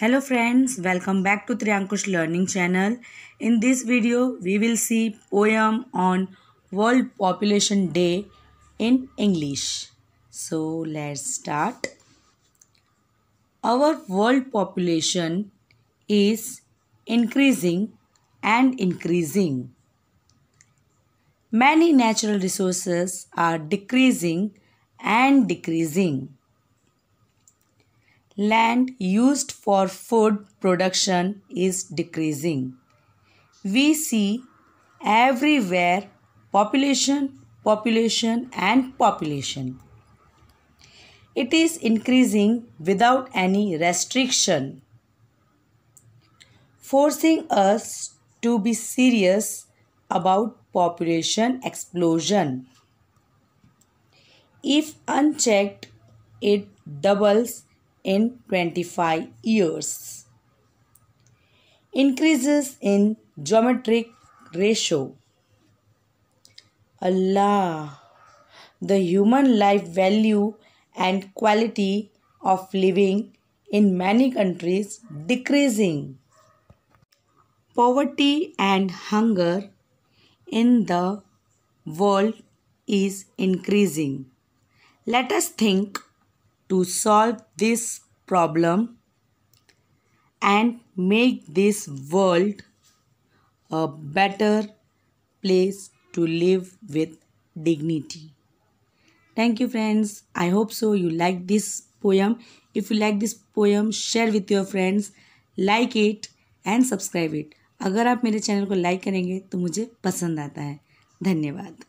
Hello friends, welcome back to Triankush Learning channel. In this video, we will see poem on World Population Day in English. So let's start. Our world population is increasing and increasing. Many natural resources are decreasing and decreasing land used for food production is decreasing. We see everywhere population, population, and population. It is increasing without any restriction, forcing us to be serious about population explosion. If unchecked, it doubles in 25 years. Increases in geometric ratio. Allah, the human life value and quality of living in many countries decreasing. Poverty and hunger in the world is increasing. Let us think to solve this problem and make this world a better place to live with dignity. Thank you friends. I hope so you like this poem. If you like this poem, share with your friends, like it and subscribe it. अगर आप मेरे channel को like करेंगे तो मुझे पसंद आता है धन्यवाद